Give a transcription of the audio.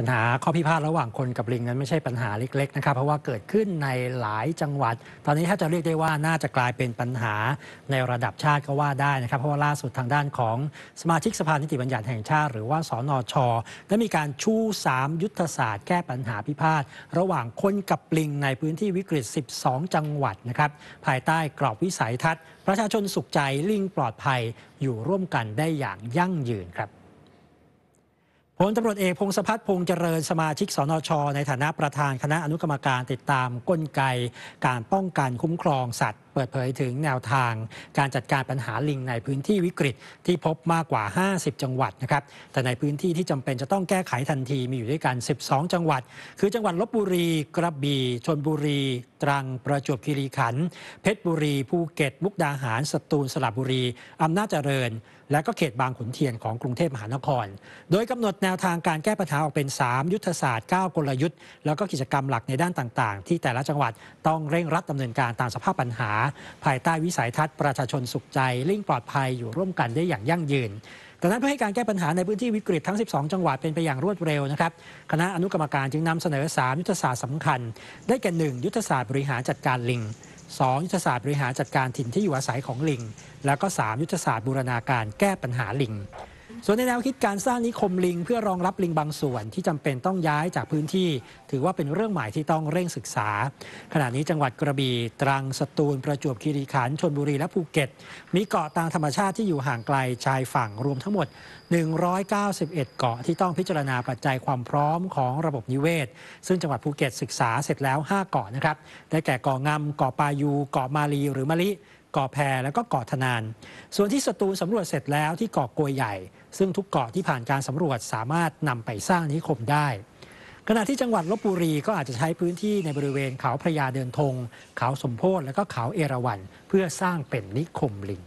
ปัญหาข้อพิพาทระหว่างคนกับลิง นั้นไม่ใช่ปัญหาเล็กๆนะครับเพราะว่าเกิดขึ้นในหลายจังหวัด ตอนนี้ถ้าจะเรียกได้ว่าน่าจะกลายเป็นปัญหาในระดับชาติก็ว่าได้นะครับ เพราะว่าล่าสุดทางด้านของสมาชิกสภานิติบัญญัติแห่งชาติหรือว่าสอนอชอได้มีการชู3ยุทธศาสตร์แก้ปัญหาพิพาทระหว่างคนกับลิง ในพื้นที่วิกฤต 12 จังหวัดนะครับภายใต้กรอบวิสัยทัศน์ ประชาชนสุขใจลิงปลอดภัยอยู่ร่วมกันได้อย่างยั่งยืนครับพลตำรวจเอกพงษพัฒน์พงเจริญ สมาชิกสนชในฐานะประธานคณะอนุกรรมการติดตามกลไก การป้องกันคุ้มครองสัตว์เปิดเผยถึงแนวทางการจัดการปัญหาลิงในพื้นที่วิกฤตที่พบมากกว่า 50 จังหวัดนะครับแต่ในพื้นที่ที่จำเป็นจะต้องแก้ไขทันทีมีอยู่ด้วยกัน 12 จังหวัด คือจังหวัดลบบุรี กระบี่ชนบุรี ตรังประจวบคีรีขันธ์ เพชรบุรี ภูเก็ต มุกดาหาร สตูล สระบุรี อำนาจเจริญ และก็เขตบางขุนเทียนของกรุงเทพมหานคร โดยกำหนดแนวทางการแก้ปัญหาออกเป็น 3 ยุทธศาสตร์ 9 กลยุทธ์ แล้วก็กิจกรรมหลักในด้านต่างๆ ที่แต่ละจังหวัดต้องเร่งรัดดาเนินการตามสภาพปัญหาภายใต้วิสัยทัศน์ประชาชนสุขใจ ลิ่งปลอดภัยอยู่ร่วมกันได้อย่างยั่งยืนดังนั้นเพื่อให้การแก้ปัญหาในพื้นที่วิกฤตทั้ง 12 จังหวัดเป็นไปอย่างรวดเร็วนะครับคณะอนุกรรมการจึงนำเสนอ 3 ยุทธศาสตร์สำคัญได้แก่ 1 ยุทธศาสตร์บริหารจัดการลิง2 ยุทธศาสตร์บริหารจัดการถิ่นที่อยู่อาศัยของลิงแล้วก็ 3 ยุทธศาสตร์บูรณาการแก้ปัญหาลิงส่วนในแนวคิดการสร้างนิคมลิงเพื่อรองรับลิงบางส่วนที่จำเป็นต้องย้ายจากพื้นที่ ถือว่าเป็นเรื่องใหม่ที่ต้องเร่งศึกษา ขณะนี้จังหวัดกระบี่ ตรัง สตูลประจวบคีรีขันธ์ชนบุรีและภูเก็ต มีเกาะตามธรรมชาติที่อยู่ห่างไกลชายฝั่งรวมทั้งหมด 191 เกาะที่ต้องพิจารณาปัจจัยความพร้อมของระบบนิเวศ ซึ่งจังหวัดภูเก็ตศึกษาเสร็จแล้ว 5 เกาะนะครับได้แก่เกาะงามเกาะปายู เกาะมาลีหรือมะลิกาะแพรและก็เกาะทนาน ส่วนที่สตูสำรวจเสร็จแล้วที่เกาะกวยใหญ่ ซึ่งทุกเกาะที่ผ่านการสำรวจสามารถนำไปสร้างนิคมได้ ขณะที่จังหวัดลบบุรีก็อาจจะใช้พื้นที่ในบริเวณเขาพระยาเดินธงเขาสมโพธและก็เขาเอราวัณเพื่อสร้างเป็นนิคมลิง